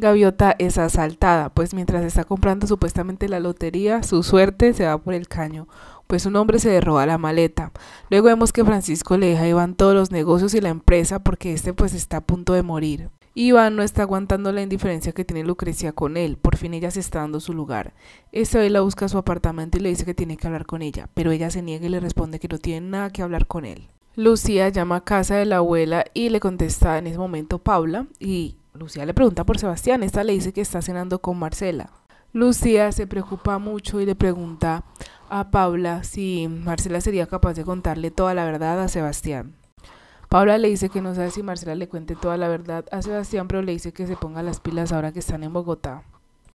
Gaviota es asaltada, pues mientras está comprando supuestamente la lotería, su suerte se va por el caño, pues un hombre se derroba la maleta. Luego vemos que Francisco le deja a Iván todos los negocios y la empresa porque este pues está a punto de morir. Iván no está aguantando la indiferencia que tiene Lucrecia con él, por fin ella se está dando su lugar. Esta vez la busca su apartamento y le dice que tiene que hablar con ella, pero ella se niega y le responde que no tiene nada que hablar con él. Lucía llama a casa de la abuela y le contesta en ese momento Paula y Lucía le pregunta por Sebastián, esta le dice que está cenando con Marcela. Lucía se preocupa mucho y le pregunta a Paula si Marcela sería capaz de contarle toda la verdad a Sebastián. Paula le dice que no sabe si Marcela le cuente toda la verdad a Sebastián, pero le dice que se ponga las pilas ahora que están en Bogotá.